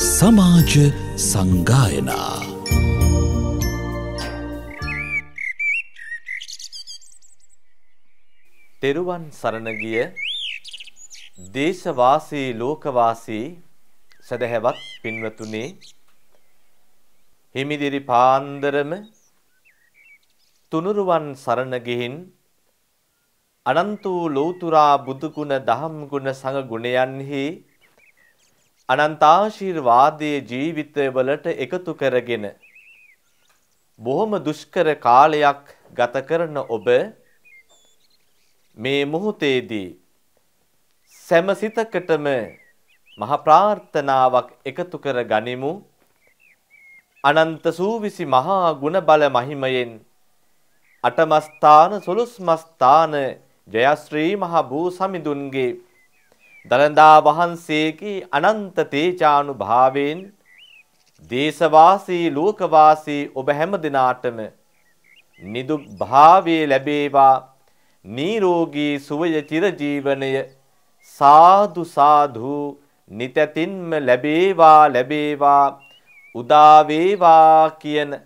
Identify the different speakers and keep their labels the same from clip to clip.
Speaker 1: සමාජ සංගායනා තෙරුවන් සරණගිය දේශවාසී ලෝකවාසී සැදැහැවත් පින්වතුනේ හිමිදිරි පාන්දරම තුනුරුවන් සරණ ගිහින් අනන්ත වූ ලෞතුරා බුදුගුණ දහම් ගුණ සංග ගුණයන්හි අනන්තාශිර්වාදයේ ජීවිතවලට එකතු කරගෙන බොහොම දුෂ්කර කාලයක් ගත කරන ඔබ මේ මොහොතේදී සෑම සිතකටම මහ ප්‍රාර්ථනාවක් එකතු කර ගනිමු අනන්ත සූවිසි මහා ගුණ බල මහිමයෙන් අටමස්ථාන සොළුස්මස්ථාන ජයශ්‍රී මහ භූ සමිඳුන්ගේ දළදා වහන්සේගේ අනන්ත තේජානුභාවයෙන් දේශවාසී ලෝකවාසී ඔබ හැම දිනාටම නිදුක් භාවයේ ලැබේවා නිරෝගී සුවය චිරජීවනය සාදු සාදු නිතැතින්ම ලැබේවා ලැබේවා උදා වේවා කියන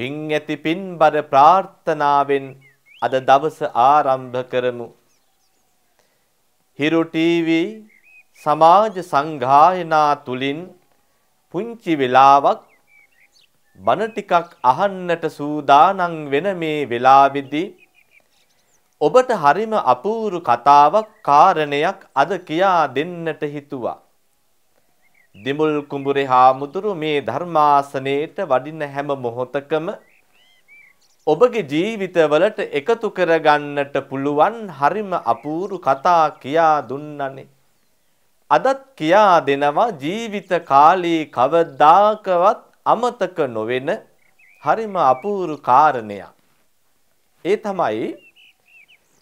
Speaker 1: පින් ඇති පින්බර ප්‍රාර්ථනාවෙන් අද දවස ආරම්භ කරමු හිරු ටීවී සමාජ සංඝායනා තුලින් පුංචි වෙලාවක් බන ටිකක් අහන්නට සූදානම් වෙන මේ වෙලාවේදී ඔබට හරිම අපූරු කතාවක් කාරණයක් අද කියා දෙන්නට හිතුවා. දෙමුල් කුඹුරේ හාමුදුරු මේ ධර්මාසනයේට වඩින හැම මොහොතකම ඔබගේ ජීවිතවලට එකතු කරගන්නට පුළුවන් හරිම අපූරු කතා කියා දුන්නනේ. අදත් කියා දෙනවා ජීවිත කාලේ කවදාකවත් අමතක නොවෙන හරිම අපූරු කාරණයක්. ඒ තමයි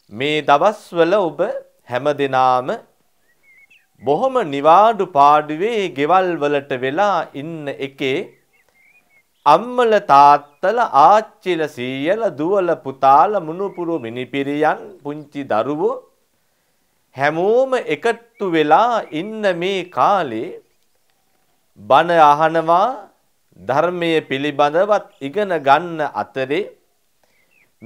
Speaker 1: මේ දවස්වල ඔබ හැමදෙනාම බොහොම නිවාඩු පාඩුවේ ගෙවල් වලට වෙලා ඉන්න එකේ අම්මල තාත්තල ආච්චිල සීයල දුවල පුතාල මුණුපුරු මිනිපිරියන් පුංචි දරුවෝ හැමෝම එකතු වෙලා ඉන්න මේ කාලේ බණ අහනවා ධර්මයේ පිළිබඳවත් ඉගෙන ගන්න අතරේ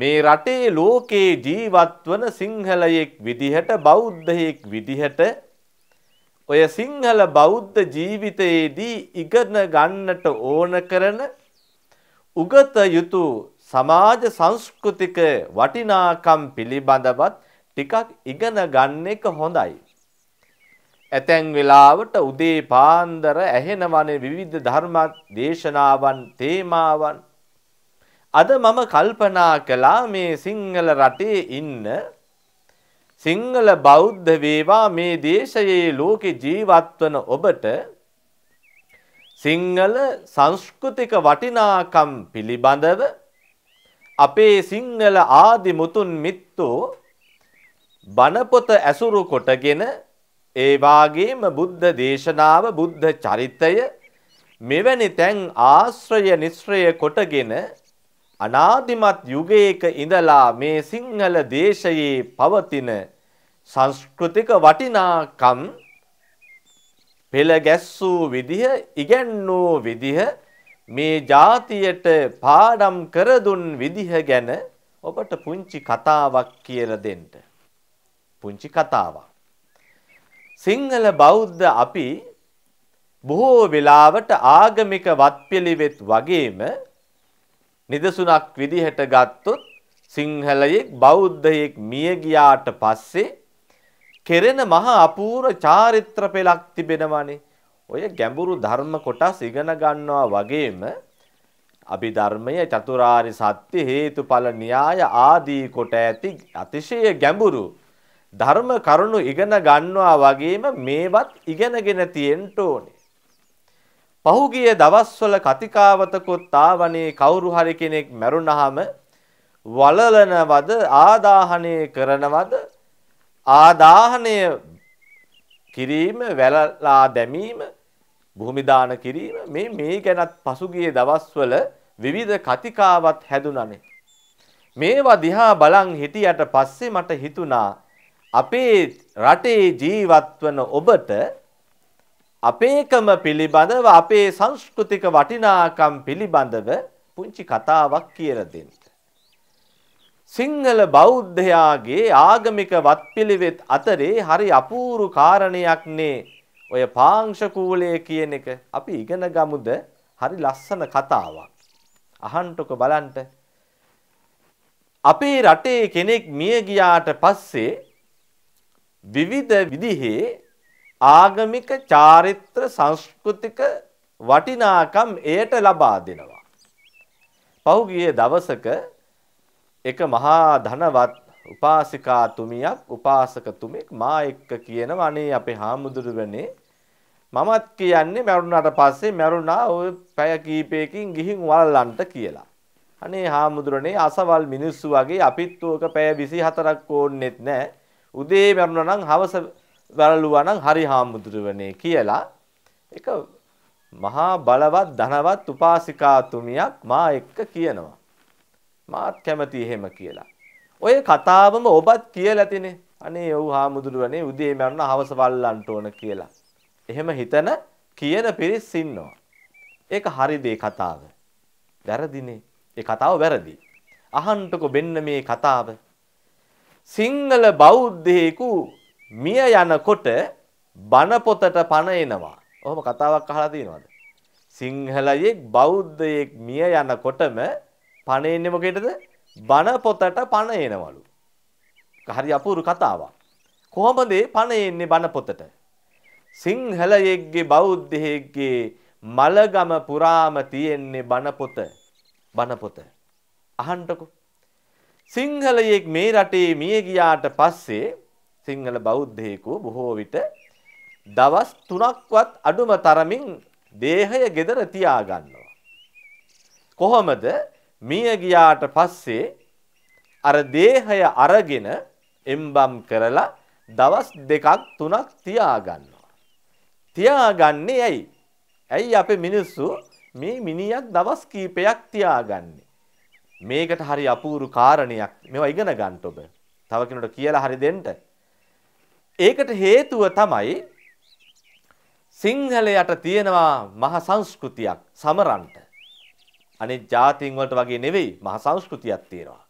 Speaker 1: මේ රටේ ලෝකේ ජීවත් වන සිංහලයෙක් විදිහට බෞද්ධයෙක් විදිහට ඔය සිංහල බෞද්ධ ජීවිතයේදී ඉගෙන ගන්නට ඕන කරන උගත යුතු සමාජ සංස්කෘතික වටිනාකම් පිළිබඳවත් ටිකක් ඉගෙන ගන්න එක හොඳයි. ඇතැන් වෙලාවට උදේ පාන්දර ඇහෙනවනේ විවිධ ධර්ම දේශනාවන් තේමාවන් අද මම කල්පනා කළා මේ සිංහල රටේ ඉන්න සිංහල බෞද්ධ වේවා මේ දේශයේ ලෝකේ ජීවත් වන ඔබට සිංහල සංස්කෘතික වටිනාකම් පිළිබඳව අපේ සිංහල ආදි මුතුන් මිත්තෝ බණපොත ඇසුරු කොටගෙන ඒ වාගේම බුද්ධ දේශනාව බුද්ධ චරිතය මෙවැනි තැන් ආශ්‍රය නිශ්‍රය කොටගෙන අනාදිමත් යුගයක ඉඳලා මේ සිංහල දේශයේ පවතින සංස්කෘතික වටිනාකම් පෙළ ගැස්සූ විදිහ ඉගැන්වූ විදිහ මේ જાතියට පාඩම් කර දුන් විදිහ ගැන ඔබට පුංචි කතාවක් කියලා දෙන්න. පුංචි කතාවක්. සිංහල බෞද්ධ අපි බොහෝ වෙලාවට ආගමික වත්පිළිවෙත් වගේම නිදසුනක් විදිහට ගත්තොත් සිංහලයෙක් බෞද්ධයෙක් මිය ගියාට පස්සේ කෙරෙන මහා අපූර්ව චාරිත්‍ර පෙළක් තිබෙනවානේ. ඔය ගැඹුරු ධර්ම කොටස් ඉගෙන ගන්නවා වගේම අභිධර්මය චතුරාරි සත්‍ය හේතුඵල න්‍යාය ආදී කොට ඇති අතිශය ගැඹුරු ධර්ම කරුණු ඉගෙන ගන්නවා වගේම මේවත් ඉගෙනගෙන තියෙන්න ඕනේ. පහුගිය දවස්වල කතිකාවතකොත් ආවනේ කවුරු හරි කෙනෙක් මැරුණාම වලලනවද ආදාහණය කරනවද ආදාහනය කිරීම වැළලා දැමීම භූමිදාන කිරීම මේ මේ ගැනත් පසුගිය දවස්වල විවිධ කතිකාවත් හැදුනනේ. මේවා දිහා බලන් හිටියට පස්සේ මට හිතුණා අපේ රටේ ජීවත් වන ඔබට අපේකම පිළිබඳව අපේ සංස්කෘතික වටිනාකම් පිළිබඳව පුංචි කතාවක් කියලා දෙන්න. සිංහල බෞද්ධයාගේ ආගමික වත්පිළිවෙත් අතරේ හරි අපූරු කාරණයක් නේ ඔය පාංශකූලය කියන එක අපි ඉගෙන ගමුද හරි ලස්සන කතාවක්. අහන්ටක බලන්ට. අපේ රටේ කෙනෙක් මිය ගියාට පස්සේ විවිධ විදිහේ ආගමික චාරිත්‍ර සංස්කෘතික වටිනාකම් එයට ලබා දෙනවා. පහුගිය දවසක එක මහා ධනවත් උපාසිකාතුමියක් උපාසකතුමෙක් මා එක්ක කියනවා අනේ අපේ හාමුදුරුවනේ මමත් කියන්නේ මරුණාට පස්සේ මරුණා ওই පැය කීපයකින් ගිහින් වල්ලන්ට කියලා. අනේ හාමුදුරනේ අසවල් මිනිස්සු වගේ අපිත් ඕක පැය 24ක් ඕන්නෙත් නැහැ. උදේ මරුණා නම් හවස වැළලුවා නම් හරි හාමුදුරුවනේ කියලා එක මහා බලවත් ධනවත් උපාසිකාතුමියක් මා එක්ක කියනවා. මාත් කැමති එහෙම කියලා. ඔය කතාවම ඔබත් කියලා තිනේ. අනේ ඔව් හාමුදුරුවනේ උදේ මරන හවස වල්ලන්ට ඕන කියලා. එහෙම හිතන කියන පිරිස් ඉන්නවා. ඒක හරිද කතාව? වැරදිනේ. ඒ කතාව වැරදි. අහන්නකො මෙන්න මේ කතාව. සිංහල බෞද්ධයෙකු මිය යනකොට බන පොතට පණ එනවා. ඔහොම කතාවක් අහලා තියෙනවද? සිංහලයෙක් බෞද්ධයෙක් මිය යනකොටම පණ එන්නේ මොකේදද? බණ පොතට පණ එනවලු. හරි අපූරු කතාවක්. කොහොමද පණ එන්නේ බණ පොතට? සිංහලයේගේ බෞද්ධයේගේ මලගම පුරාම තියෙන්නේ බණ පොත. බණ පොත. අහන්නකෝ. සිංහලයෙක් මේ රටේ මිය ගියාට පස්සේ සිංහල බෞද්ධයෙකු බොහෝ විට දවස් 3ක්වත් අඩුම තරමින් දේහය gedara තියාගන්නවා. කොහොමද? මිය ගියාට පස්සේ අර දේහය අරගෙන එම්බම් කරලා දවස් දෙකක් තුනක් තියාගන්නවා. තියාගන්නේ ඇයි? ඇයි අපේ මිනිස්සු මේ මිනිහක් දවස් කීපයක් තියාගන්නේ? මේකට හරි අපූරු කාරණයක්. මේවා ඉගෙන ගන්න ඔබ. තව කෙනෙකුට කියලා හරි දෙන්න. ඒකට හේතුව තමයි සිංහලයට තියෙනවා මහ සංස්කෘතියක් සමරන්ට. අනිත් ජාතීන් වලට වගේ නෙවෙයි මහ සංස්කෘතියක් තියෙනවා.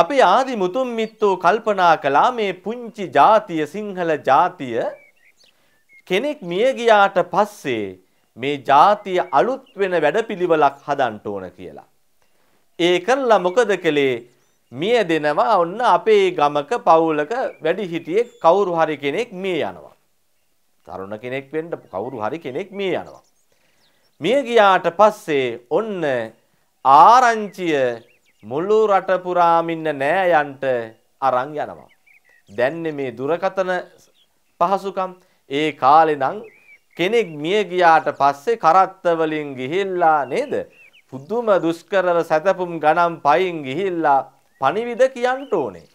Speaker 1: අපේ ආදි මුතුන් මිත්තෝ කල්පනා කළා මේ පුංචි ජාතිය සිංහල ජාතිය කෙනෙක් මිය ගියාට පස්සේ මේ ජාතිය අලුත් වෙන වැඩපිළිවෙලක් හදන්න ඕන කියලා. ඒ කරලා මොකද කළේ මිය දෙනවා ඔන්න අපේ ගමක පවුලක වැඩිහිටියෙක් කවුරු හරි කෙනෙක් මිය යනවා. තරුණ කෙනෙක් වෙන්න කවුරු හරි කෙනෙක් මිය යනවා. මිය ගියාට පස්සේ ඔන්න ආරංචිය මුළු රට පුරාම ඉන්න නෑයන්ට අරන් යනවා. දැන්නේ මේ දුරකතන පහසුකම් ඒ කාලේ නම් කෙනෙක් මිය ගියාට පස්සේ කරත්ත වලින් ගිහිල්ලා නේද? පුදුම දුෂ්කරව සැතපුම් ගණන් පයින් ගිහිල්ලා පණිවිඩ කියන්න ඕනේ.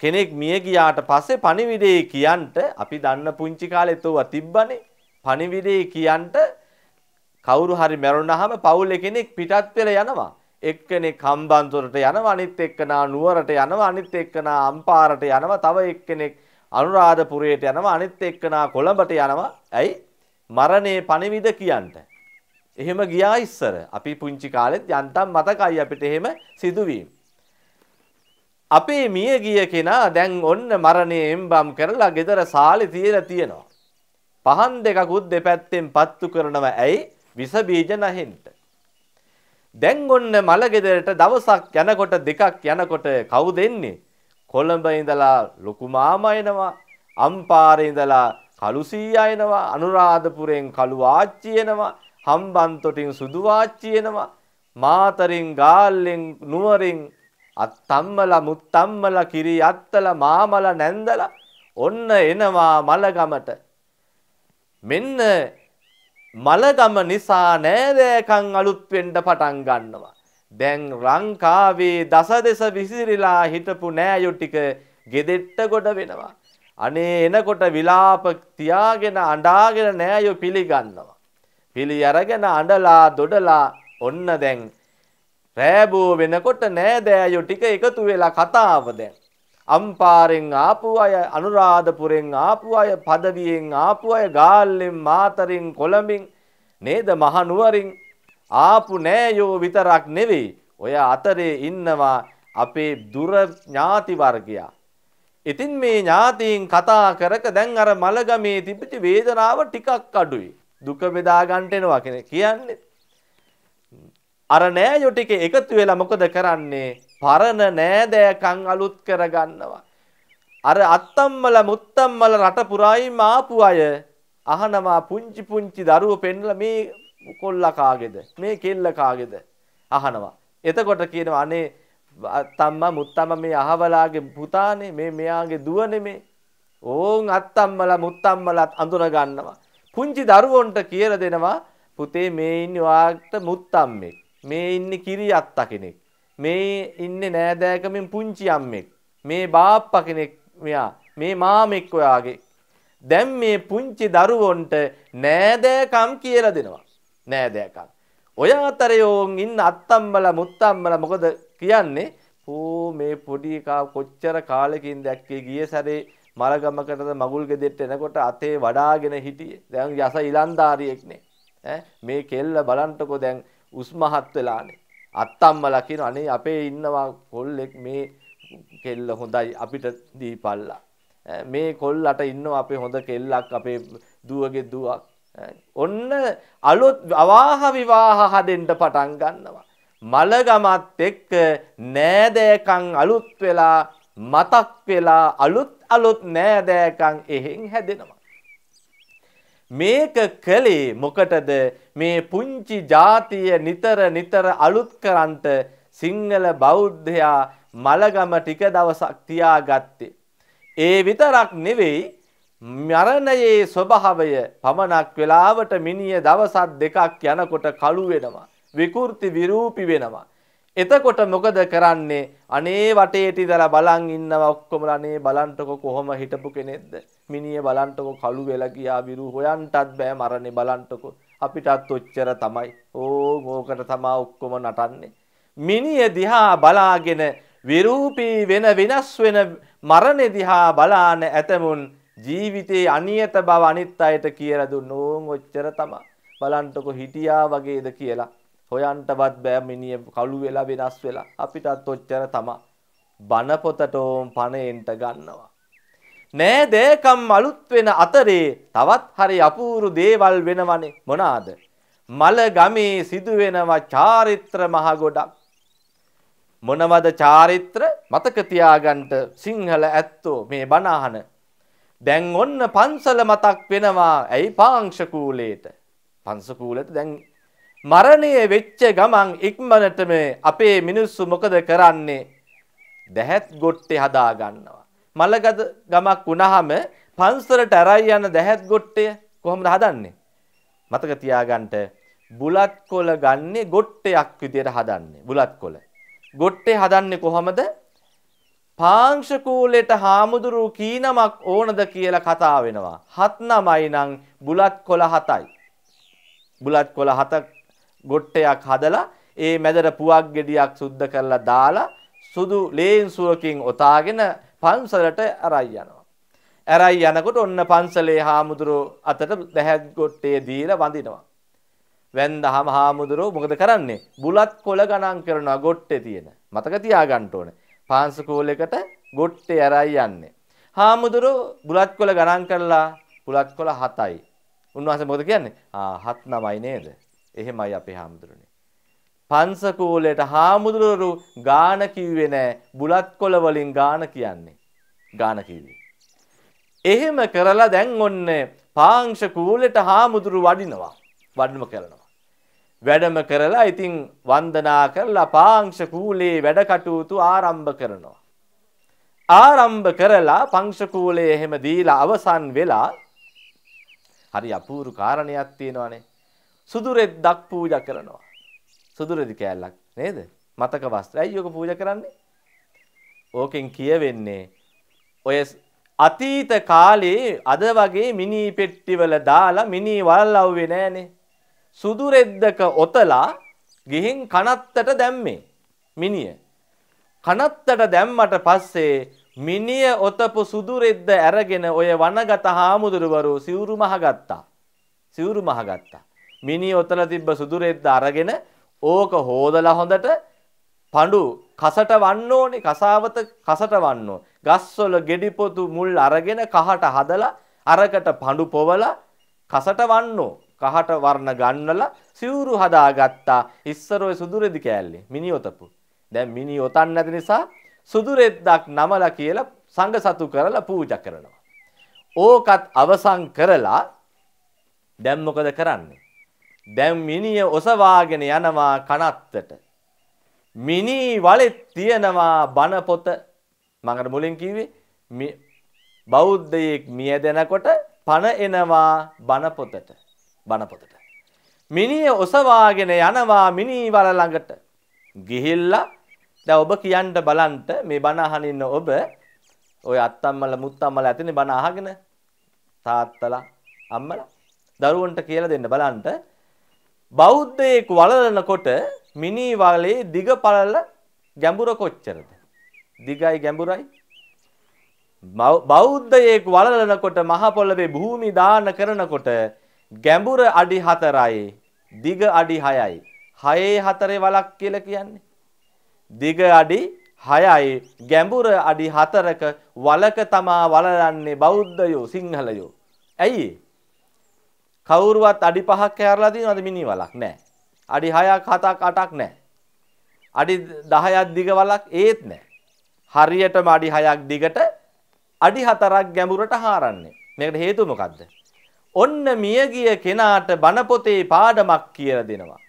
Speaker 1: කෙනෙක් මිය ගියාට පස්සේ පණිවිඩේ කියන්ට අපි දන්න පුංචි කාලේ තෝවා තිබ්බනේ. පණිවිඩේ කියන්ට කවුරු හරි මැරුණාම පවුලේ කෙනෙක් පිටත් පෙර යනවා. එක්කෙනෙක් හම්බන්තොටට යනවා අනිත් එක්කෙනා නුවරට යනවා අනිත් එක්කෙනා අම්පාරට යනවා තව එක්කෙනෙක් අනුරාධපුරයට යනවා අනිත් එක්කෙනා කොළඹට යනවා. ඇයි? මරණේ පණිවිඩ කියන්ට. එහෙම ගියා ඉස්සර. අපි පුංචි කාලෙත් යන්තම් මතකයි අපිට එහෙම සිදුවීම්. අපේ මිය ගිය කෙනා දැන් ඔන්න මරණේ එම්බම් කරලා gedara සාලේ තියලා තියෙනවා. පහන් දෙකකුත් දෙපැත්තෙන් පත්තු කරනවා. ඇයි? විස බීජ නැහෙන්න. දැන් ඔන්න මලගෙදරට දවසක් යනකොට දෙකක් යනකොට කවුද එන්නේ? කොළඹ ඉඳලා ලොකු මාමා එනවා, අම්පාරේ ඉඳලා කළු සීයා එනවා, අනුරාධපුරෙන් කළු ආච්චි එනවා, හම්බන්තොටින් සුදු ආච්චි එනවා, මාතරින් ගාල්ලෙන් නුවරින් අත්තම්මලා මුත්තම්මලා කිරි අත්තලා මාමලා නැන්දලා ඔන්න එනවා මලගමට. මෙන්න මලගම නිසා නෑදෑකම් අලුත් වෙන්න පටන් ගන්නවා. දැන් ලංකාවේ දසදෙස විසිරිලා හිටපු නෑයෝ ටික ගෙදෙට්ට ගොඩ වෙනවා. අනේ එනකොට විලාප තියාගෙන අඬාගෙන නෑයෝ පිළිගන්නවා. පිළි අරගෙන අඬලා දොඩලා ඔන්න දැන් රෑබෝ වෙනකොට නෑදෑයෝ ටික එකතු වෙලා කතාව දැන්. අම්පාරෙන් ආපු අය අනුරාධපුරෙන් ආපු අය පදවියෙන් ආපු අය ගාල්ලෙන් මාතරින් කොළඹින් නේද මහනුවරින් ආපු නෑයෝ විතරක් නෙවෙයි ඔය අතරේ ඉන්නවා අපේ දුර ඥාති වර්ගයා. ඉතින් මේ ඥාතීන් කතා කරක දැන් අර මලගමේ තිබිච්ච වේදනාව ටිකක් අඩුයි. දුක බෙදා ගන්නට එනවා කියන්නේ. අර නෑයෝ ටික එකතු වෙලා මොකද කරන්නේ? පරණ නෑදෑකම් අලුත් කරගන්නවා. අර අත්තම්මල මුත්තම්මල රට පුරායින් ආපු අය අහනවා පුංචි පුංචි දරුවෝ පෙන්ලා මේ කොල්ලා කාගේද මේ කෙල්ල කාගේද අහනවා. එතකොට කියනවා අනේ අත්තම්මා මුත්තම්මා මේ අහවලාගේ පුතානේ මේ මෙයාගේ දුවනේ මේ ඕන් අත්තම්මලා මුත්තම්මලත් අඳුන ගන්නවා. පුංචි දරුවන්ට කියලා දෙනවා පුතේ මේ ඉන්නේ ඔයාට මුත්තම්මෙක්. මේ ඉන්නේ කිරියත්තා කෙනෙක්. මේ ඉන්නේ නෑදෑකමින් පුංචි අම්මෙක්. මේ බාප්පා කෙනෙක් මෙයා. මේ මාමෙක් ඔයාගේ. දැන් මේ පුංචි දරුවොන්ට නෑදෑකම් කියලා දෙනවා. නෑදෑකම්. ඔය අතරයෝන් ඉන්න අත්තම්මල මුත්තම්මල මොකද කියන්නේ? ඕ මේ පොඩි එකා කොච්චර කාලෙකින් දැක්කේ ගිය සැරේ මරගමකටද මගුල් ගෙදෙට්ට එනකොට අතේ වඩාගෙන හිටියේ. දැන් යස ඉලන්දාරියෙක්නේ. ඈ මේ කෙල්ල බලන්ටකෝ දැන් උස්මහත් වෙලානේ. අත්තම්මලා කියන අනේ අපේ ඉන්නවා කොල්ලෙක් මේ කෙල්ල හොඳයි අපිට දීපල්ලා. මේ කොල්ලට ඉන්නවා අපේ හොඳ කෙල්ලක් අපේ දුවගේ දුවක්. ඔන්න අලුත් අවාහ විවාහ හදෙන්න පටන් ගන්නවා. මලගමත් එක්ක නෑදෑකම් අලුත් වෙලා මතක් වෙලා අලුත් අලුත් නෑදෑකම් එහෙන් හැදෙනවා. මේක කළේ මොකටද මේ පුංචි ජාතිය නිතර නිතර අලුත් කරන්ට සිංහල බෞද්ධයා මලගම ටික දවසක් තියාගත්තේ. ඒ විතරක් නෙවෙයි මරණයේ ස්වභාවය පමණක් වෙලාවට මිනිය දවසත් දෙකක් යනකොට කළු වෙනවා. විකෘති විරූපි වෙනවා. එතකොට මොකද කරන්නේ අනේ වටේට ඉඳලා බලන් ඉන්නවා ඔක්කොම අනේ බලන්ටකො කොහොම හිටපු කෙනෙක්ද මිනිහ බලන්ටකො කළු වෙලා ගියා විරු හොයන්ටත් බෑ මරණේ බලන්ටකො අපිටත් ඔච්චර තමයි ඕ ඕකට තමා ඔක්කොම නටන්නේ මිනිහ දිහා බලාගෙන විරූපී වෙන වෙනස් වෙන මරණේ දිහා බලාන ඇතමුන් ජීවිතේ අනියත බව අනිත් අයට කියලා දුන්නෝ ඔච්චර තමා බලන්ටකො හිටියා වගේද කියලා හොයන්ටවත් බෑ මිනිහ කළු වෙලා වෙනස් වෙලා අපිටත් ඔච්චර තමයි බන පොතට ඕම් පණෙන්ට ගන්නවා නෑ දෑකම් අලුත් වෙන අතරේ තවත් හරි අපූරු දේවල් වෙනවනේ මොනාද මල ගමේ සිදුවෙනවා චාරිත්‍ර මහ ගොඩක් මොනවද චාරිත්‍ර මතක තියාගන්න සිංහල ඇත්තෝ මේ බණ අහන දැන් ඔන්න පන්සල මතක් වෙනවා ඇයි පාංශකූලේට පන්සකූලෙට දැන් මරණය වෙච්ච ගමන් ඉක්මනටම අපේ මිනිස්සු මොකද කරන්නේ? දැහැත් ගොට්ටේ හදා ගන්නවා. මලගද ගමක් වුණාම පන්සලට ඇරයි යන දැහැත් ගොට්ටය කොහොමද හදන්නේ? මතක තියාගන්න බුලත් කොළ ගන්නේ ගොට්ටයක් විදියට හදන්නේ. බුලත් කොළ. ගොට්ටේ හදන්නේ කොහොමද? පාංශකූලෙට හාමුදුරු කීනමක් ඕනද කියලා කතා වෙනවා. හත් නමයි නම් බුලත් කොළ හතයි. බුලත් කොළ හතක් ගොට්ටයක් හදලා ඒ මැදට පුවක් ගෙඩියක් සුද්ධ කරලා දාලා සුදු ලේන්සුවකින් ඔතාගෙන පන්සලට අරයි යනවා. අරයි යනකොට ඔන්න පන්සලේ හාමුදුරුව අතට දැහැත් ගොට්ටේ දීලා වඳිනවා. වැන්දහම හාමුදුරුව මොකද කරන්නේ? බුලත් කොළ ගණන් කරනවා ගොට්ටේ තියෙන. මතක තියාගන්න ඕනේ. පාංශකෝලයකට ගොට්ටේ අරයි යන්නේ. හාමුදුරුව බුලත් කොළ ගණන් කරලා බුලත් කොළ 7යි. උන්වහන්සේ මොකද කියන්නේ? ආ 7 9යි නේද? එහෙමයි අපේ හාමුදුරනේ. පන්සකූලයට හාමුදුරුවරු ගාන කිව්වේ නෑ බුලත් කොළ වලින් ගාන කියන්නේ. ගාන කිව්වේ. එහෙම කරලා දැන් ඔන්න පාංශ කූලෙට හාමුදුරු වඩිනවා. වඩම කරනවා. වැඩම කරලා ඉතින් වන්දනා කරලා පාංශ කූලේ වැඩ කටයුතු ආරම්භ කරනවා. ආරම්භ කරලා පංශ කූලේ එහෙම දීලා අවසන් වෙලා හරි අපූරු කාරණයක් තියෙනවානේ. සුදුරෙද්දක් පූජා කරනවා. සුදුරෙදි කෑල්ලක් නේද? මතක වස්ත්‍රය. ඇයි ඔක පූජා කරන්නේ? ඕකෙන් කියවෙන්නේ ඔය අතීත කාලේ අද වගේ මිනි පෙට්ටිවල දාලා මිනි වල් අවුවේ නෑනේ. සුදුරෙද්දක ඔතලා ගිහින් කනත්තට දැම්මේ මිනිය. කනත්තට දැම්මට පස්සේ මිනිය ඔතපු සුදුරෙද්ද ඇරගෙන ඔය වනගත හාමුදුරුවරු සිවුරු මහගත්තා. සිවුරු මහගත්තා. මිනි ඔතන තිබ්බ සුදුරෙද්ද අරගෙන ඕක හොදලා හොඳට පඬු කසට වන්න ඕනේ කසාවත කසට වන්න ඕනේ. ගස්වල ගෙඩිපොතු මුල් අරගෙන කහට හදලා අරකට පඬු පොවලා කසට වන්නෝ. කහට වර්ණ ගන්නලා සිවුරු හදාගත්තා. ඉස්සර ඔය සුදුරෙදි කෑල්ලේ මිනි ඔතපු. දැන් මිනි ඔතන් නැති නිසා සුදුරෙද්දක් නමලා කියලා සංඝ සතු කරලා පූජා කරනවා. ඕකත් අවසන් කරලා දැන් මොකද කරන්නේ? දැන් මිනිය ඔසවාගෙන යනවා කනත්තට. මිනී වලෙත් තියනවා බණ පොත මම අර මුලින් කිව්වේ බෞද්ධයෙක් මියදෙනකොට පණ එනවා බණ පොතට. බණ පොතට. මිනිය ඔසවාගෙන යනවා මිනී වල ළඟට. ගිහිල්ලා දැන් ඔබ කියන්න බලන්න මේ බණ අහන ඉන්න ඔබ ඔය අත්තම්මල මුත්තම්මල ඇතිනේ බණ අහගෙන තාත්තලා අම්මලා දරුවන්ට කියලා දෙන්න බලන්න බෞද්ධයෙක් වළලනකොට මිනී වලේ දිග පළල ගැඹුර කොච්චරද? දිගයි ගැඹුරයි. බෞද්ධයෙක් වළලනකොට මහ පොළවේ භූමි දාන කරනකොට ගැඹුර අඩි 4යි, දිග අඩි 6යි. 6ේ 4 වලක් කියලා කියන්නේ. දිග අඩි 6යි, ගැඹුර අඩි 4ක වලක තමා වළලන්නේ බෞද්ධයෝ සිංහලයෝ. ඇයි? කවුරුවත් අඩි 5ක් කැරලා තියෙනවද මිනි වලක් නැහැ. අඩි 6ක් 7ක් 8ක් නැහැ. අඩි 10ක් දිග වලක් ඒත් නැහැ. හරියටම අඩි 6ක් දිගට අඩි 4ක් ගැඹුරට හාරන්නේ. මේකට හේතුව මොකද්ද? ඔන්න මියගිය කෙනාට බණ පොතේ පාඩමක් කියලා දෙනවා.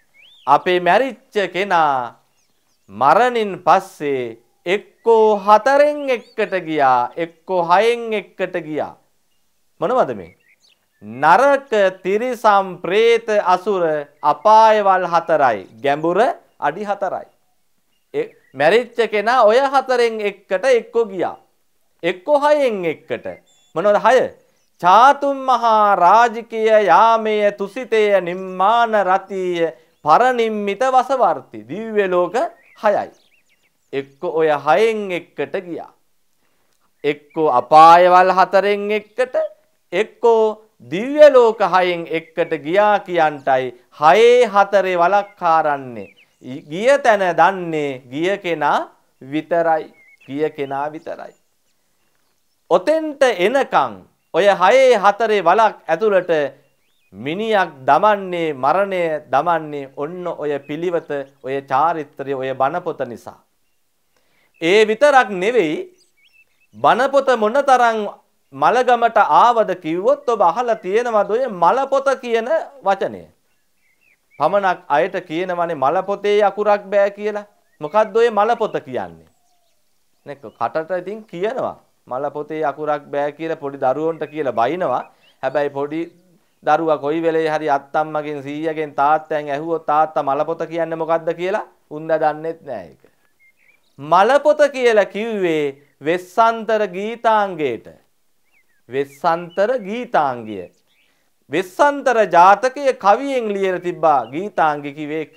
Speaker 1: අපේ මැරිච්ච කෙනා මරණින් පස්සේ එක්කෝ 4න් එකට ගියා, එක්කෝ 6න් එකට ගියා. මොනවද මේ? නරක තිරිසම් പ്രേත අසුර අපායවල් හතරයි ගැඹුර අඩි හතරයි. මැරිච්ච කෙනා ඔය හතරෙන් එක්කට එක්කෝ ගියා. එක්කෝ හයෙන් එක්කට. මොනවද හය? චාතුම් මහා රාජකීය යාමය තුසිතය නිම්මාන රතිය පරනිම්මිත වසවර්ති දිව්‍ය ලෝක 6යි. එක්ක ඔය 6න් එකට ගියා. එක්ක අපායවල් හතරෙන් එකට එක්ක දිව්‍ය ලෝක හයෙන් එක්කට ගියා කියන්ටයි හයේ හතරේ වලක්කාරන්නේ. ගිය තැන දන්නේ ගිය කෙනා විතරයි. ගිය කෙනා විතරයි. ඔතෙන්ට එනකං ඔය හයේ හතරේ වලක් ඇතුළට මිනියක් දමන්නේ මරණය දමන්නේ ඔන්න ඔය පිළිවත ඔය චාරිත්‍රය ඔය බණපොත නිසා. ඒ විතරක් නෙවෙයි බණපොත මොනතරං මලගමට ආවද කිව්වොත් ඔබ අහලා තියෙනවද ඔය මලපොත කියන වචනය? පමණක් අයට කියනවනේ මලපොතේ යකුරක් බෑ කියලා. මොකද්ද ඔය මලපොත කියන්නේ? නේ කටට ඉතින් කියනවා. මලපොතේ යකුරක් බෑ කියලා පොඩි දරුවන්ට කියලා බයිනවා. හැබැයි පොඩි දරුවා කොයි වෙලේ හරි අත්තම්මගෙන් සීයගෙන් තාත්තෙන් ඇහුවොත් තාත්තා මලපොත කියන්නේ මොකද්ද කියලා උන් දන්නෙත් නෑ ඒක. මලපොත කියලා කිව්වේ වෙස්සන්තර ගීතාංගේට වෙස්සන්තර ගීතාංගය. වෙස්සන්තර ජාතකය කවියෙන් ලියර තිබ්බා ගීතාංගි කිවේක.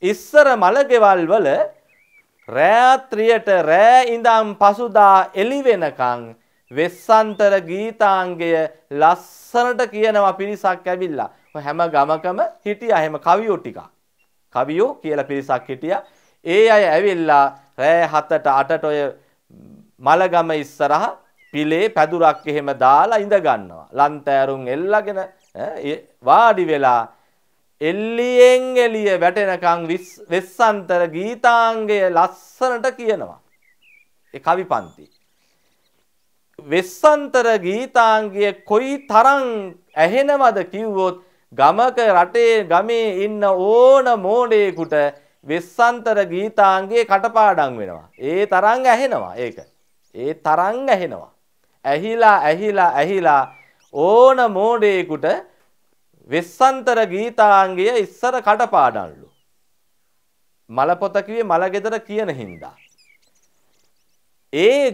Speaker 1: ඉස්සර මළගෙවල් වල රෑත්‍රියට රෑ ඉඳම් පසුදා එළිවෙනකං වෙස්සන්තර ගීතාංගය ලස්සනට කියනවා පිරිසක් ඇවිල්ලා. හැම ගමකම හිටිය එහෙම කවියෝ ටිකක්. කවියෝ කියලා පිරිසක් හිටිය. ඒ අය ඇවිල්ලා රෑ හතට අටට ඔය මළගම ඉස්සරහා පිලේ පැදුරක් එහෙම දාලා ඉඳ ගන්නවා. ලන්තෑරුම් එල්ලගෙන වාඩි වෙලා එල්ලියෙන් එළිය වැටෙනකන් වෙස්සන්තර ගීතාංගය ලස්සනට කියනවා. ඒ කවි පන්ති. වෙස්සන්තර ගීතාංගය කොයි තරම් ඇහෙනවද කිව්වොත් ගමක රටේ ගමේ ඉන්න ඕන මෝඩේකුට වෙස්සන්තර ගීතාංගයේ කටපාඩම් වෙනවා. ඒ තරම් ඇහෙනවා ඒක. ඒ තරම් ඇහෙනවා. ඇහිලා ඇහිලා ඇහිලා ඕන මෝඩේකට වෙස්සන්තර ගීතාංගය ඉස්සර කටපාඩම්ලු. මලපොත කිව්වේ මලගෙදර කියන හින්දා. ඒ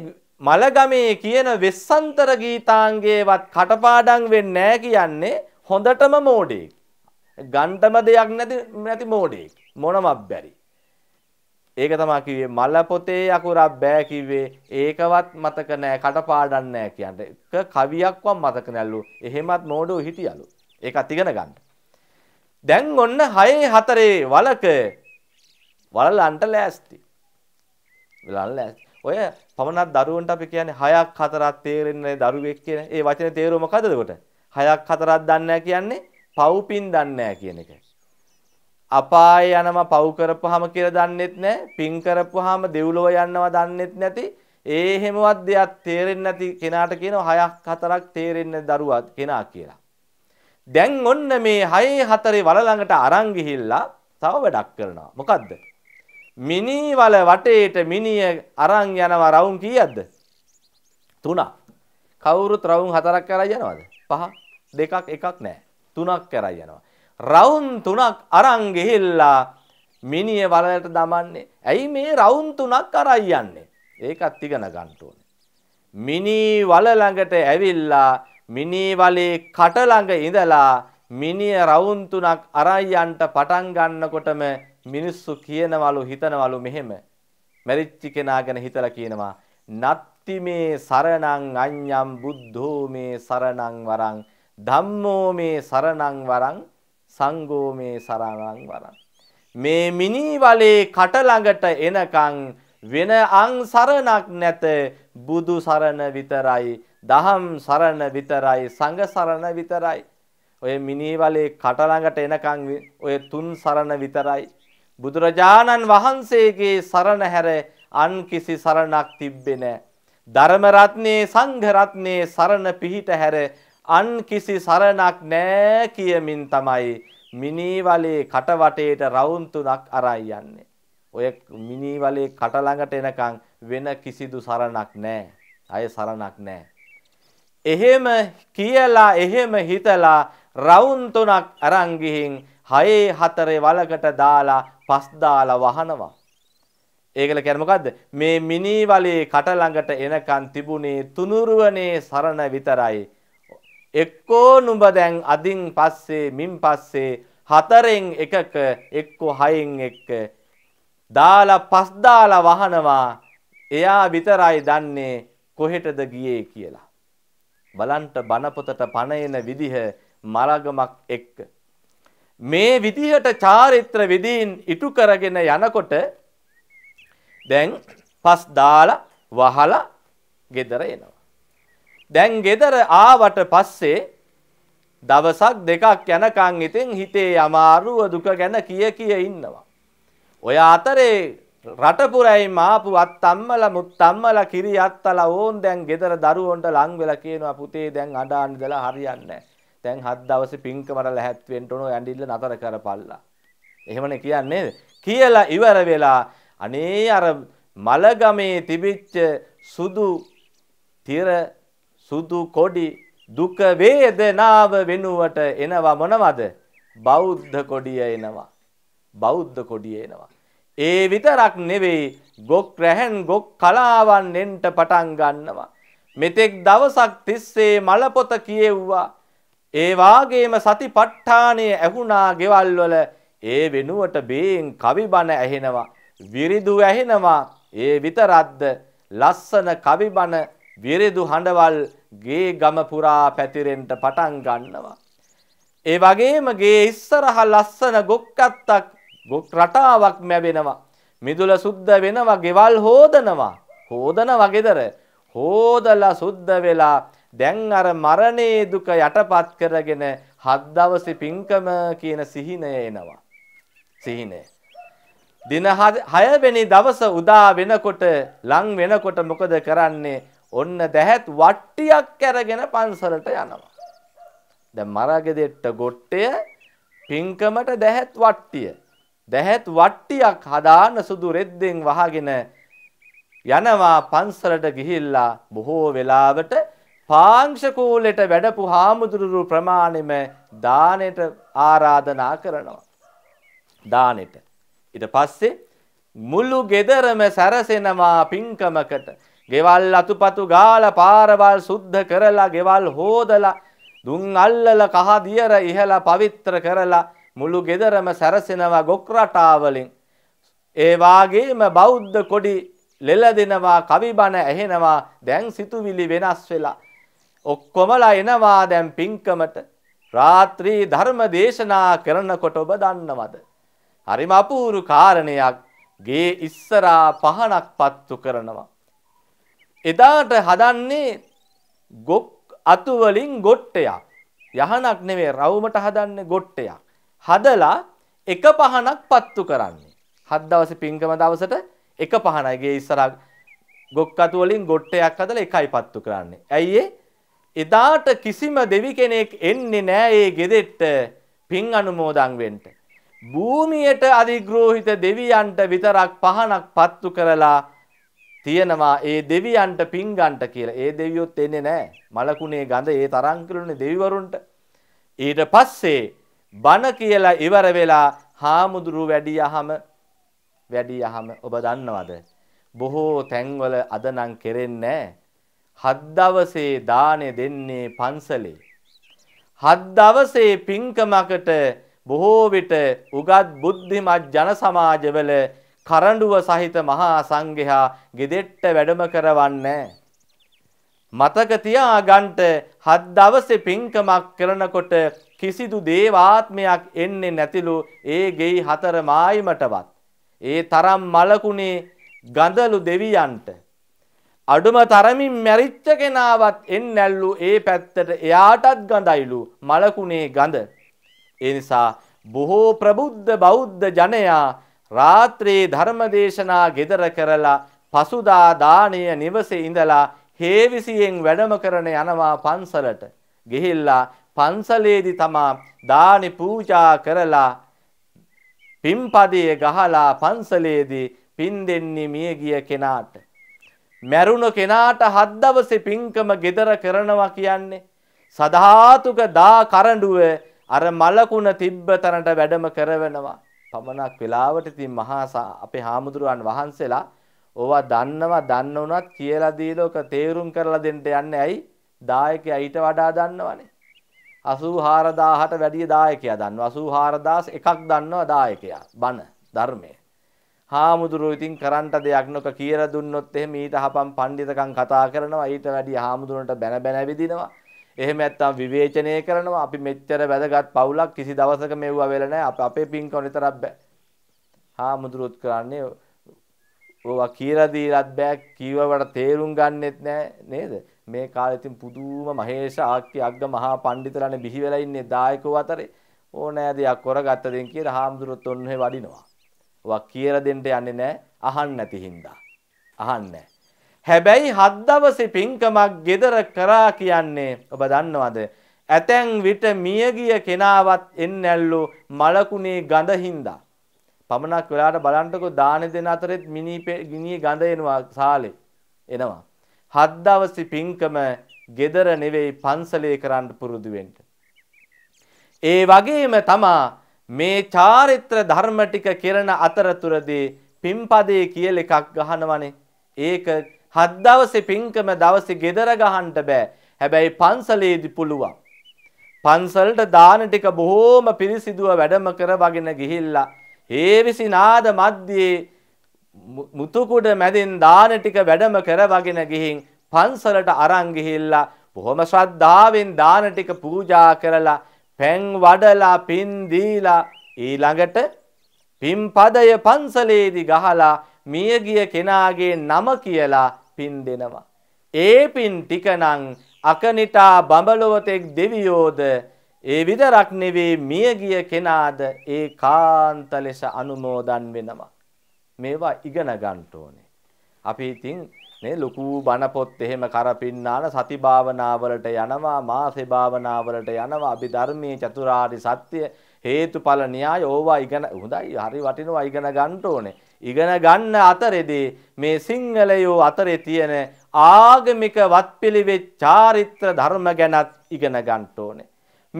Speaker 1: මලගමේ කියන වෙස්සන්තර ගීතාංගයවත් කටපාඩම් වෙන්නේ නැහැ කියන්නේ හොඳටම මෝඩෙක්. ගණ්ඩම දෙයක් නැති නැති මෝඩෙක්. මොනවත් බැරි. ඒක තමයි කිව්වේ මල පොතේ අකුරක් බෑ කිව්වේ ඒකවත් මතක නෑ කටපාඩම් නෑ කියන්නේ. කවියක්වත් මතක නැල්ලු. එහෙමත් මෝඩෝ හිටියලු. ඒකත් ඉගෙන ගන්න. දැන් ඔන්න 6 4 වලක වලලන්ට ලෑස්ති. වලල් ලෑස්ති. ඔය පමණක් දරුවන්ට අපි කියන්නේ 6ක් 4ක් තේරෙන්නේ දරුවෙක් කියන. ඒ වචනේ තේරුම මොකදද කොට? 6ක් 4ක් දන්නේ කියන්නේ පව්පින් දන්නේ කියන එක. අපාය යනවා පව් කරපුවාම කියලා දන්නෙත් නැහැ පින් කරපුවාම දෙව්ලොව යනවා දන්නෙත් නැති ඒ හැමවත් දෙයක් තේරෙන්නේ නැති කෙනාට කියනවා හයක් හතරක් තේරෙන්නේ දරුවත් කෙනා කියලා. දැන් ඔන්න මේ 6 4 වල ළඟට අරන් ගිහිල්ලා තව වැඩක් කරනවා. මොකද්ද? මිනී වල වටේට මිනිය අරන් යනවා රවුම් කීයක්ද? තුනක්. කවුරුත් රවුම් හතරක් කරලා යනවද? පහ දෙකක් එකක් නැහැ. තුනක් කරලා යනවා. රවුන් තුනක් අරන් ගිහිල්ලා මිනිය වලට දමන්නේ. ඇයි මේ රවුන් තුනක් අරයි යන්නේ? ඒකත් ඉගෙන ගන්න ඕනේ. මිනී වල ළඟට ඇවිල්ලා මිනී වලේ කට ළඟ ඉඳලා මිනිය රවුන් තුනක් අරයි යන්න පටන් ගන්නකොටම මිනිස්සු කියනවලු හිතනවලු මෙහෙම මැරිච්ච කෙනා ගැන හිතලා කියනවා නත්ති මේ සරණං අඤ්ඤම් බුද්ධෝ මේ සරණං වරං ධම්මෝ මේ සරණං වරං සංඝෝ මේ සරණං වරං මේ මිනි වලේ කට ළඟට එනකන් වෙන අං සරණක් නැත බුදු සරණ විතරයි දහම් සරණ විතරයි සංඝ සරණ විතරයි ඔය මිනි වලේ කට ළඟට එනකන් ඔය තුන් සරණ විතරයි බුදුරජාණන් වහන්සේගේ සරණ හැර අන් කිසි සරණක් තිබ්බේ නැහැ ධර්ම රත්නේ සංඝ රත්නේ සරණ පිහිට හැර අන් කිසි සරණක් නෑ කියමින් තමයි මිනිවලේ කටවටේට රවුම් තුනක් අරන් යන්නේ. ඔය මිනිවලේ කට ළඟට එනකන් වෙන කිසිදු සරණක් නෑ. අය සරණක් නෑ. එහෙම කියලා එහෙම හිතලා රවුම් තුනක් අරන් ගිහින් හයේ හතරේ වලකට දාලා පස් දාලා වහනවා. ඒකල කියන්නේ මොකද්ද? මේ මිනිවලේ කට ළඟට එනකන් තිබුණේ තුනුරුවනේ සරණ විතරයි. එක්කෝ නුඹ දැන් අදින් පස්සේ මින් පස්සේ හතරෙන් එකක එක්කෝ හයෙන් එක්ක දාලා පස් දාලා වහනවා එයා විතරයි දන්නේ කොහෙටද ගියේ කියලා. බලන්ට බණපොතට පණ විදිහ මලගමක් එක්ක. මේ විදිහට චාරිත්‍ර විදීන් ඉටු කරගෙන යනකොට දැන් පස් දාලා වහලා ගෙදර එනවා. දැන් ගෙදර ආවට පස්සේ දවසක් දෙකක් යනකන් ඉතින් හිතේ අමාරුව දුක ගැන කිය කිය ඉන්නවා. ඔය අතරේ රට පුරයිම ආපු අත්තම්මල මුත්තම්මල කිරි අත්තල ඕන් දැන් ගෙදර දරුවන්ට ලං වෙලා කියනවා පුතේ දැන් අඬාන ඉඳලා හරියන්නේ දැන් හත් දවසේ පින්කමට ලැහත් වෙන්න ඕන ඇඬිල්ල නතර කරපල්ලා. එහෙමනේ කියන්නේ කියලා ඉවර වෙලා අනේ අර මලගමේ තිබිච්ච සුදු තිර සුදු කොඩි දුක වේදනාව වෙනුවට එනවා මොනවද? බෞද්ධ කොඩිය එනවා. බෞද්ධ කොඩිය එනවා. ඒ විතරක් නෙවෙයි ගොක් රැහන් ගොක් කලාවන් එන්ට පටන් ගන්නවා. මෙතෙක් දවසක් තිස්සේ මලපොත කියෙව්වා. ඒ වාගේම සතිපට්ඨානයේ ඇහුණා ගෙවල් වල ඒ වෙනුවට බේන් කවි බණ ඇහෙනවා. විරිදු ඇහෙනවා. ඒ විතරක්ද ලස්සන කවි බණ විරිදු හඬවල් ගේ ගම පුරා පැතිරෙන්න පටන් ගන්නවා. ඒ වගේම ගේ ඉස්සරහ ලස්සන ගොක්කත්තක් ගොක් රටාවක් මැවෙනවා. මිදුල සුද්ධ වෙනවා, ගෙවල් හොදනවා. හොදනවා ගෙදර. හොදලා සුද්ධ වෙලා දැන් අර මරණේ දුක යටපත් කරගෙන හත් දවසේ පින්කම කියන සිහිනය එනවා. සිහිනය. දින 6 වෙනි දවස උදා වෙනකොට ලං වෙනකොට මොකද කරන්නේ? ඔන්න දැහැත් වට්ටියක් අරගෙන පන්සලට යනවා. දැන් මරගෙදෙට්ට ගොට්ටය පින්කමට දැහැත් වට්ටිය. දැහැත් වට්ටියක් හදාන සුදු රෙද්දෙන් වහගෙන යනවා පන්සලට ගිහිල්ලා බොහෝ වෙලාවට පාංශකූලෙට වැඩපු හාමුදුරුවරු ප්‍රමාණෙම දානෙට ආරාධනා කරනවා. දානෙට. ඊට පස්සේ මුළු ගෙදරම සැරසෙනවා පින්කමකට. ගෙවල් අතුපතු ගාලා පාරවල් සුද්ධ කරලා ගෙවල් හෝදලා දුන් අල්ලල කහ දියර ඉහළ පවිත්‍ර කරලා මුළු ගෙදරම සැරසෙනවා ගොක් රටාවලින් ඒ වාගේම බෞද්ධ කොඩි ලෙලදෙනවා කවිබණ ඇහෙනවා දැන් සිතුවිලි වෙනස් වෙලා ඔක්කොමලා එනවා දැන් පින්කමට රාත්‍රී ධර්ම දේශනා කරනකොට ඔබ දන්නවද හරිම අපූරු කාරණයක් ගේ ඉස්සරා පහනක් පත්තු කරනවා එදාට හදන්නේ ගොක් අතු වලින් ගොට්ටයක්. යහනක් නෙවෙයි රවුමට හදන්නේ ගොට්ටයක්. හදලා එක පහනක් පත්තු කරන්නේ. හත් දවසේ පින්කම දවසට එක පහනයි ගේ ඉස්සරහ ගොක් අතු වලින් ගොට්ටයක් හදලා එකයි පත්තු කරන්නේ. ඇයි එදාට කිසිම දෙවි කෙනෙක් එන්නේ නෑ ඒ ගෙදෙට්ට පින් අනුමෝදන් වෙන්න. භූමියට අධිග්‍රෝහිත දෙවියන්ට විතරක් පහනක් පත්තු කරලා තියෙනවා ඒ දෙවියන්ට පින් ගන්නට කියලා. ඒ දෙවියොත් එන්නේ නැහැ. මලකුණේ ගඳ ඒ තරම් කිලුනේ දෙවිවරුන්ට. ඊට පස්සේ බණ කියලා ඉවර වෙලා හාමුදුරු වැඩියහම වැඩියහම ඔබ දන්නවද? බොහෝ තැන්වල අද නම් කෙරෙන්නේ හත් දවසේ දානේ දෙන්නේ පන්සලේ. හත් දවසේ පින්කමකට බොහෝ විට උගත් බුද්ධිමත් ජන සමාජවල කරඬුව සහිත මහා සංඝයා ගෙදෙට්ට වැඩම කරවන්නේ මතක තියා ගන්නට හත් දවසේ පින්කමක් කරනකොට කිසිදු දේවාත්මයක් එන්නේ නැතිලු ඒ ගෙයි හතර මායිමටවත් ඒ තරම් මලකුණේ ගඳලු දෙවියන්ට අඩුම තරමින් මැරිච්ච කෙනාවත් එන්නැල්ලු ඒ පැත්තට එයාටත් ගඳයිලු මලකුණේ ගඳ ඒ නිසා බොහෝ ප්‍රබුද්ධ බෞද්ධ ජනයා රාත්‍රී ධර්ම දේශනා ගෙදර කරලා පසුදා දානීය නිවසේ ඉඳලා හේවිසියෙන් වැඩම කරන යනවා පන්සලට ගිහිල්ලා පන්සලේදී තමා දානි පූජා කරලා පින්පදයේ ගහලා පන්සලේදී පින් දෙන්නේ මිය ගිය කෙනාට මැරුණ කෙනාට හත් දවසේ පින්කම gedara කරනවා කියන්නේ සදාතුක දා කරඬුව අර මලකුණ තිබ්බ තැනට වැඩම කරවනවා පමණක් වෙලාවට ඉතින් මහා අපේ හාමුදුරුවන් වහන්සේලා ඕවා දන්නවා දන්න උනත් කියලා දීලා ඔක තේරුම් කරලා දෙන්න යන්නේ ඇයි දායකයා ඊට වඩා දන්නවනේ 84000ට වැඩිය දායකයා දන්නවා 84000 එකක් දන්නවා දායකයා බන ධර්මයේ හාමුදුරුවෝ ඉතින් කරන්ට දෙයක් නොක කියලා දුන්නොත් එහෙම ඊට හපම් පඬිතකම් කතා කරනවා ඊට වැඩිය හාමුදුරන්ට බැන බැන ඇවිදිනවා එහෙම නැත්නම් විවේචනය කරනවා අපි මෙච්චර වැදගත් පවුලක් කිසි දවසක මෙව්වා වෙලා නැහැ අපේ පින්කම විතරක් බෑ හාමුදුරුවොත් කරන්නේ ඕවා කියලා දීලත් බෑ කීවවට තේරුම් ගන්නෙත් නෑ නේද මේ කාලේ ඉතින් පුදුම මහේෂ ආක්‍ය අග්ග මහා පඬිතුලානේ බිහි වෙලා ඉන්නේ දායකව අතරේ ඕනෑ දෙයක් කරගත්ත දෙන් කියලා හාමුදුරුවොත් ඔන්නේ වඩිනවා ඕවා කියලා දෙන්න යන්නේ නෑ අහන්න නැති හින්දා අහන්නේ නෑ හැබැයි හත් දවසේ පින්කමක් gedara කරා කියන්නේ ඔබ දන්නවද? ඇතැන් විට මියගිය කෙනාවත් එන්නැල්ලු මලකුණේ ගඳ හින්දා. පමණක් වෙලාට බලන්නකෝ දාන දෙන අතරෙත් මිනි ගිනි ගඳ එනවා සාලේ. එනවා. හත් දවසේ පින්කම gedara නෙවෙයි පන්සලේ කරන්න පුරුදු වෙන්න. ඒ වගේම තමා මේ චාරිත්‍ර ධර්ම ටික කෙරණ අතරතුරදී පින්පදේ කියල එකක් ගහනවනේ. ඒක හත් දවසේ පින්කම දවසේ ගෙදර ගහන්න බෑ. හැබැයි පන්සලේදී පුළුවන්. පන්සලට දාන ටික බොහෝම පිරිසිදුව වැඩම කරවගෙන ගිහිල්ලා ඒ විසිනාද මැද්දේ මුතුකුඩ මැදින් දාන ටික වැඩම කරවගෙන ගිහින් පන්සලට අරන් ගිහිල්ලා බොහොම ශ්‍රද්ධාවෙන් දාන ටික පූජා කරලා පෙන් වඩලා පින් දීලා ඊළඟට පින්පදය පන්සලේදී ගහලා මියගිය කෙනාගේ නම කියලා පින් දෙනවා. ඒ පින් ටිකනම් අකනිටා බඹලොවතෙක් දෙවියෝද ඒ විතරක් නෙවේ මියගිය කෙනාද ඒ කාන්ත ලෙස අනුමෝදන් වෙනවා. මේවා ඉගෙන ගන්න ඕනේ. අපි ඉතින් නේ ලොකු බණ පොත් එහෙම කරපින්නාන සති භාවනාවලට යනවා මාසේ භාවනාවලට යනවා අභිධර්මයේ චතුරාර්ය සත්‍ය හේතුඵල න්‍යාය ඕවා ඉගෙන හොඳයි හරි වටිනවා ඉගෙන ගන්න ඕනේ ඉගෙන ගන්න අතරේදී මේ සිංහලයෝ අතරේ තියෙන ආගමික වත්පිළිවෙත් චාරිත්‍ර ධර්ම ගැනත් ඉගෙන ගන්න ඕනේ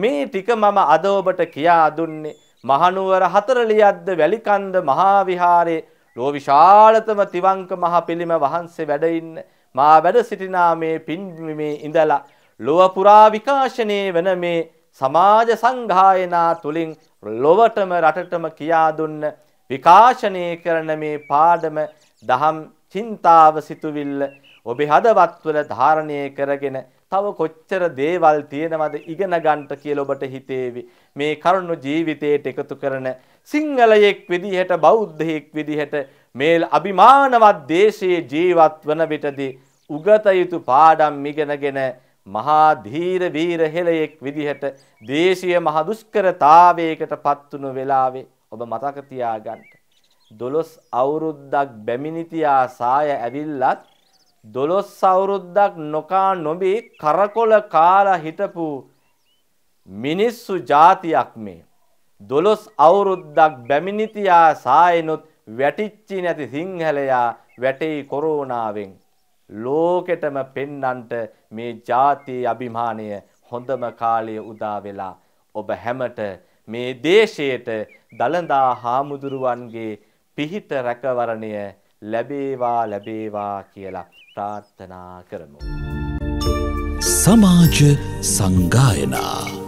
Speaker 1: මේ ටික මම අද ඔබට කියා දුන්නේ මහනුවර හතරලියද්ද වැලිකන්ද මහා විහාරයේ ලෝ විශාලතම තිවංක මහ පිළිම වහන්සේ වැඩ ඉන්න මා වැඩ සිටිනා මේ පින්බිමේ ඉඳලා ලොව පුරා විකාශනයේ වෙන මේ සමාජ සංගායනා තුලින් ලොවටම රටටම කියා දුන්න විකාශනය කරන මේ පාඩම දහම් චින්තාව සිතුවිල්ල ඔබේ හදවත් තුළ ධාරණය කරගෙන තව කොච්චර දේවල් තියෙනවද ඉගෙන ගන්නට කියලා ඔබට හිතේවි. මේ කරුණු ජීවිතයට එකතු කරන සිංහලයෙක් විදිහට බෞද්ධයෙක් විදිහට මේ අභිමානවත් දේශයේ ජීවත් වන විටදී උගත යුතු පාඩම් ඉගෙනගෙන මහා ධීර වීර හෙළයෙක් විදිහට දේශීය මහ දුෂ්කරතාවයකට පත්තුණු වෙලාවේ ඔබ මතක තියාගන්න. 12 අවුරුද්දක් බැමිණි තියා සාය ඇවිල්ලත් දොළොස් අවුරුද්දක් නොකා නොබී කරකොල කාලා හිටපු මිනිස්සු જાතියක් මේ. දොළොස් අවුරුද්දක් බැමිණිතියා සායනොත් වැටිච්චි නැති සිංහලයා වැටෙයි කොරෝනාවෙන්. ලෝකෙටම පෙන්නන්ට මේ ජාතියේ අභිමානය හොඳම කාලය උදා වෙලා ඔබ හැමට මේ දේශයට දළදා හාමුදුරුවන්ගේ පිහිට රැකවරණය ලැබේවා ලැබේවා කියලා ප්‍රාර්ථනා කරමු. සමාජ සංගායනා